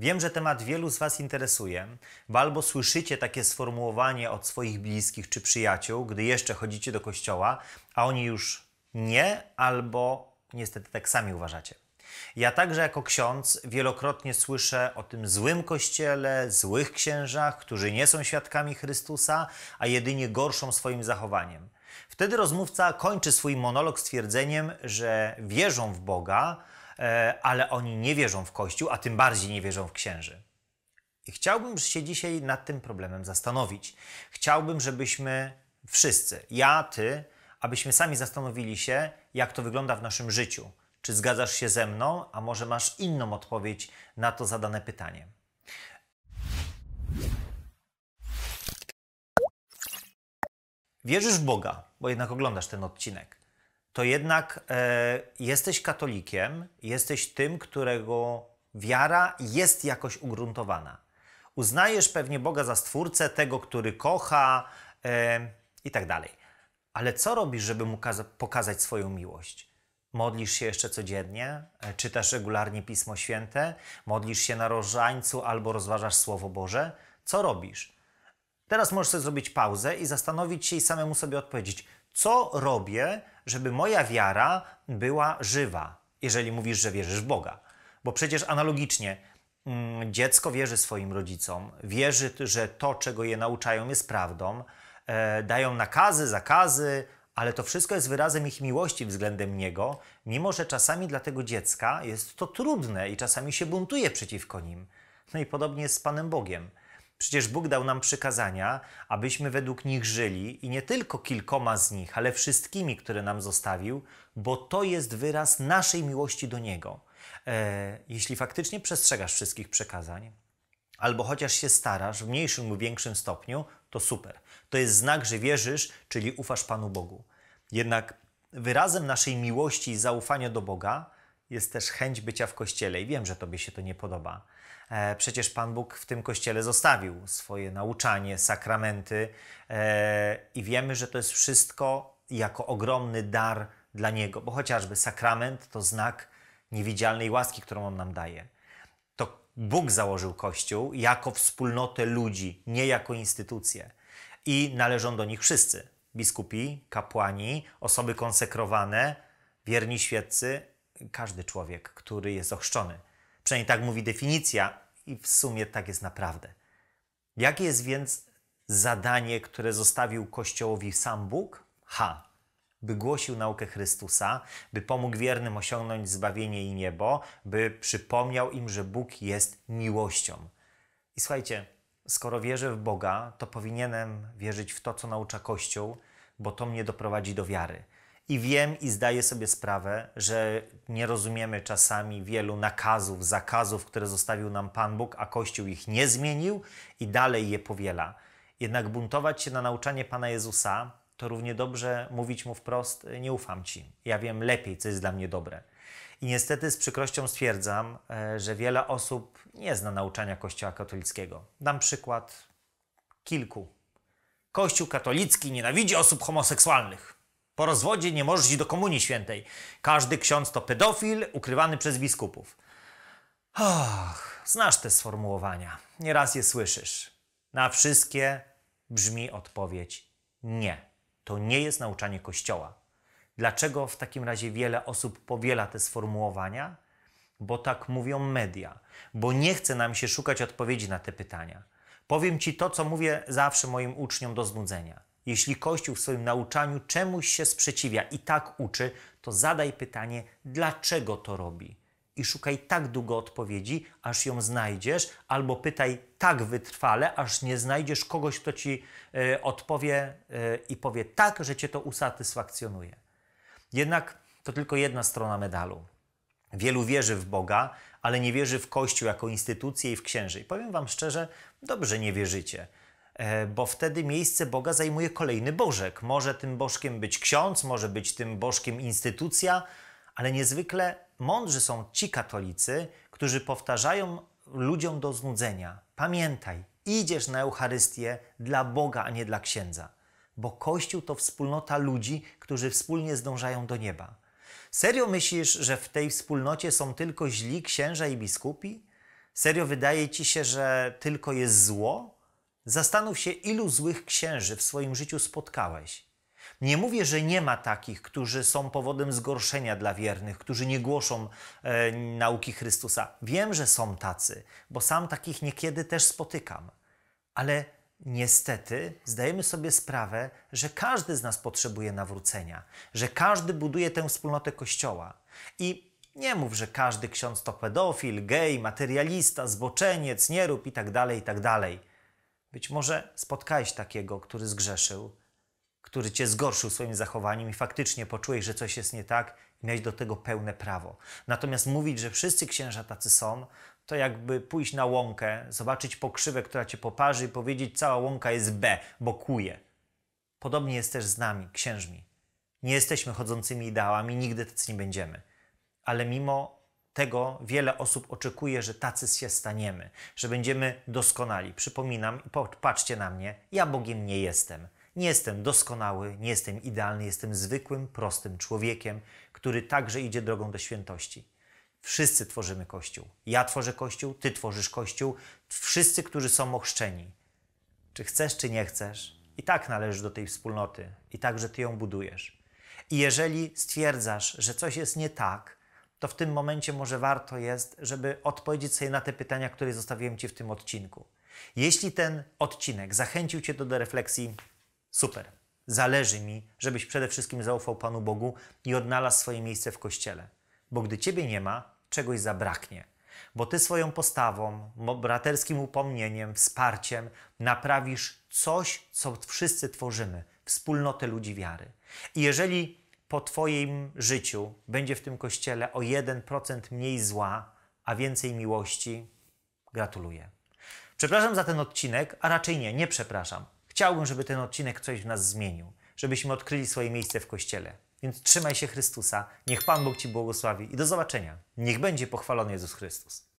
Wiem, że temat wielu z Was interesuje, bo albo słyszycie takie sformułowanie od swoich bliskich czy przyjaciół, gdy jeszcze chodzicie do kościoła, a oni już nie, albo niestety tak sami uważacie. Ja także jako ksiądz wielokrotnie słyszę o tym złym kościele, złych księżach, którzy nie są świadkami Chrystusa, a jedynie gorszą swoim zachowaniem. Wtedy rozmówca kończy swój monolog stwierdzeniem, że wierzą w Boga, E, ale oni nie wierzą w Kościół, a tym bardziej nie wierzą w księży. I chciałbym się dzisiaj nad tym problemem zastanowić. Chciałbym, żebyśmy wszyscy, ja, ty, abyśmy sami zastanowili się, jak to wygląda w naszym życiu. Czy zgadzasz się ze mną, a może masz inną odpowiedź na to zadane pytanie? Wierzysz w Boga, bo jednak oglądasz ten odcinek to jednak e, jesteś katolikiem, jesteś tym, którego wiara jest jakoś ugruntowana. Uznajesz pewnie Boga za stwórcę, tego, który kocha e, i tak dalej. Ale co robisz, żeby mu pokazać swoją miłość? Modlisz się jeszcze codziennie, e, czytasz regularnie Pismo Święte, modlisz się na rożańcu albo rozważasz Słowo Boże. Co robisz? Teraz możesz sobie zrobić pauzę i zastanowić się i samemu sobie odpowiedzieć, co robię, żeby moja wiara była żywa, jeżeli mówisz, że wierzysz w Boga? Bo przecież analogicznie mm, dziecko wierzy swoim rodzicom, wierzy, że to, czego je nauczają, jest prawdą, e, dają nakazy, zakazy, ale to wszystko jest wyrazem ich miłości względem niego, mimo że czasami dla tego dziecka jest to trudne i czasami się buntuje przeciwko nim. No i podobnie jest z Panem Bogiem. Przecież Bóg dał nam przykazania, abyśmy według nich żyli i nie tylko kilkoma z nich, ale wszystkimi, które nam zostawił, bo to jest wyraz naszej miłości do Niego. E, jeśli faktycznie przestrzegasz wszystkich przekazań, albo chociaż się starasz w mniejszym lub większym stopniu, to super. To jest znak, że wierzysz, czyli ufasz Panu Bogu. Jednak wyrazem naszej miłości i zaufania do Boga jest też chęć bycia w kościele i wiem, że Tobie się to nie podoba. E, przecież Pan Bóg w tym kościele zostawił swoje nauczanie, sakramenty e, i wiemy, że to jest wszystko jako ogromny dar dla Niego, bo chociażby sakrament to znak niewidzialnej łaski, którą On nam daje. To Bóg założył Kościół jako wspólnotę ludzi, nie jako instytucję. I należą do nich wszyscy: biskupi, kapłani, osoby konsekrowane, wierni świeccy, każdy człowiek, który jest ochrzczony. Przynajmniej tak mówi definicja i w sumie tak jest naprawdę. Jakie jest więc zadanie, które zostawił Kościołowi sam Bóg? Ha, by głosił naukę Chrystusa, by pomógł wiernym osiągnąć zbawienie i niebo, by przypomniał im, że Bóg jest miłością. I słuchajcie, skoro wierzę w Boga, to powinienem wierzyć w to, co naucza Kościół, bo to mnie doprowadzi do wiary. I wiem i zdaję sobie sprawę, że nie rozumiemy czasami wielu nakazów, zakazów, które zostawił nam Pan Bóg, a Kościół ich nie zmienił i dalej je powiela. Jednak buntować się na nauczanie Pana Jezusa, to równie dobrze mówić mu wprost: Nie ufam ci, ja wiem lepiej, co jest dla mnie dobre. I niestety z przykrością stwierdzam, e, że wiele osób nie zna nauczania Kościoła katolickiego. Dam przykład kilku. Kościół katolicki nienawidzi osób homoseksualnych. Po rozwodzie nie możesz iść do Komunii Świętej. Każdy ksiądz to pedofil ukrywany przez biskupów. Och, znasz te sformułowania. Nieraz je słyszysz. Na wszystkie brzmi odpowiedź nie. To nie jest nauczanie Kościoła. Dlaczego w takim razie wiele osób powiela te sformułowania? Bo tak mówią media, bo nie chce nam się szukać odpowiedzi na te pytania. Powiem Ci to, co mówię zawsze moim uczniom do znudzenia. Jeśli Kościół w swoim nauczaniu czemuś się sprzeciwia i tak uczy, to zadaj pytanie, dlaczego to robi. I szukaj tak długo odpowiedzi, aż ją znajdziesz, albo pytaj tak wytrwale, aż nie znajdziesz kogoś, kto ci y, odpowie y, i powie tak, że cię to usatysfakcjonuje. Jednak to tylko jedna strona medalu. Wielu wierzy w Boga, ale nie wierzy w Kościół jako instytucję i w księży. I powiem Wam szczerze, dobrze nie wierzycie E, bo wtedy miejsce Boga zajmuje kolejny Bożek. Może tym Bożkiem być ksiądz, może być tym Bożkiem instytucja, ale niezwykle mądrzy są ci katolicy, którzy powtarzają ludziom do znudzenia: pamiętaj, idziesz na Eucharystię dla Boga, a nie dla księdza, bo Kościół to wspólnota ludzi, którzy wspólnie zdążają do nieba. Serio myślisz, że w tej wspólnocie są tylko źli księża i biskupi? Serio wydaje ci się, że tylko jest zło? Zastanów się, ilu złych księży w swoim życiu spotkałeś. Nie mówię, że nie ma takich, którzy są powodem zgorszenia dla wiernych, którzy nie głoszą e, nauki Chrystusa. Wiem, że są tacy, bo sam takich niekiedy też spotykam. Ale niestety zdajemy sobie sprawę, że każdy z nas potrzebuje nawrócenia, że każdy buduje tę wspólnotę Kościoła. I nie mów, że każdy ksiądz to pedofil, gej, materialista, zboczeniec, nierób itd., tak itd. Tak być może spotkałeś takiego, który zgrzeszył, który cię zgorszył swoim zachowaniem i faktycznie poczułeś, że coś jest nie tak i miałeś do tego pełne prawo. Natomiast mówić, że wszyscy księża tacy są, to jakby pójść na łąkę, zobaczyć pokrzywę, która cię poparzy i powiedzieć, cała łąka jest B, bo kuje. Podobnie jest też z nami, księżmi. Nie jesteśmy chodzącymi ideałami, nigdy tacy nie będziemy. Ale mimo tego wiele osób oczekuje, że tacy się staniemy, że będziemy doskonali. Przypominam, patrzcie na mnie, ja Bogiem nie jestem. Nie jestem doskonały, nie jestem idealny, jestem zwykłym, prostym człowiekiem, który także idzie drogą do świętości. Wszyscy tworzymy Kościół. Ja tworzę Kościół, ty tworzysz Kościół, wszyscy, którzy są ochrzczeni. Czy chcesz, czy nie chcesz, i tak należysz do tej wspólnoty, i także ty ją budujesz. I jeżeli stwierdzasz, że coś jest nie tak, to w tym momencie może warto jest, żeby odpowiedzieć sobie na te pytania, które zostawiłem Ci w tym odcinku. Jeśli ten odcinek zachęcił Cię do refleksji, super. Zależy mi, żebyś przede wszystkim zaufał Panu Bogu i odnalazł swoje miejsce w kościele. Bo gdy Ciebie nie ma, czegoś zabraknie. Bo Ty swoją postawą, braterskim upomnieniem, wsparciem naprawisz coś, co wszyscy tworzymy wspólnotę ludzi wiary. I jeżeli po Twoim życiu będzie w tym kościele o 1% mniej zła, a więcej miłości, gratuluję. Przepraszam za ten odcinek, a raczej nie, nie przepraszam. Chciałbym, żeby ten odcinek coś w nas zmienił, żebyśmy odkryli swoje miejsce w kościele. Więc trzymaj się Chrystusa, niech Pan Bóg Ci błogosławi i do zobaczenia. Niech będzie pochwalony Jezus Chrystus.